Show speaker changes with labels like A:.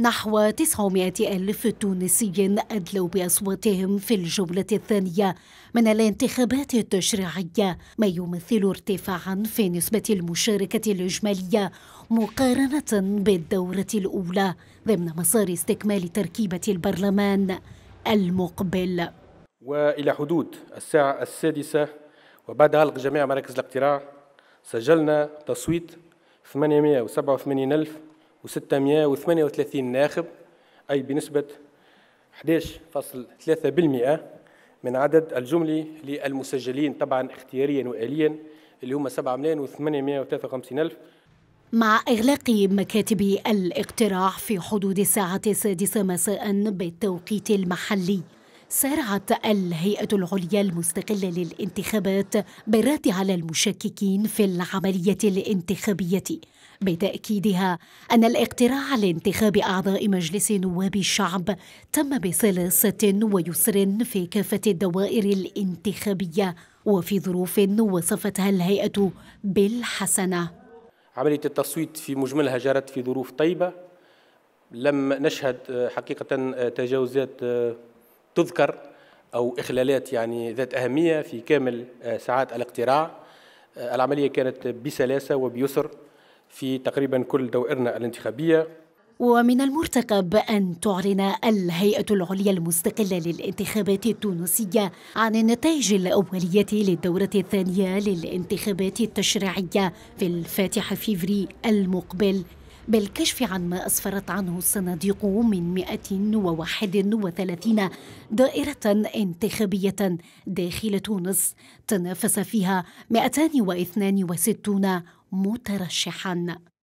A: نحو 900 ألف تونسي أدلوا بأصواتهم في الجولة الثانية من الانتخابات التشريعية ما يمثل ارتفاعا في نسبة المشاركة الإجمالية مقارنة بالدورة الأولى ضمن مسار استكمال تركيبة البرلمان المقبل
B: وإلى حدود الساعة السادسة وبعد علق جميع مراكز الاقتراع سجلنا تصويت 887 ألف و638 ناخب أي بنسبة 11.3% من عدد الجملي للمسجلين طبعا اختياريا وآليا اللي هم 7 ملايين و853 ألف
A: مع إغلاق مكاتب الاقتراع في حدود الساعة السادسة مساء بالتوقيت المحلي سارعت الهيئة العليا المستقلة للانتخابات بالرد على المشككين في العملية الانتخابية بتأكيدها أن الاقتراع لانتخاب أعضاء مجلس نواب الشعب تم بسلاسة ويسر في كافة الدوائر الانتخابية وفي ظروف وصفتها الهيئة بالحسنة
B: عملية التصويت في مجملها جرت في ظروف طيبة لم نشهد آه، حقيقة آه، تجاوزات آه، تذكر أو إخلالات يعني ذات أهمية في كامل آه، ساعات الاقتراع آه، العملية كانت بسلاسة وبيسر في تقريبا كل دوائرنا الانتخابية
A: ومن المرتقب أن تعلن الهيئة العليا المستقلة للانتخابات التونسية عن النتائج الأولية للدورة الثانية للانتخابات التشريعية في الفاتح فيفري المقبل بالكشف عن ما أسفرت عنه الصناديق من 131 دائرة انتخابية داخل تونس تنافس فيها 262 مترشحا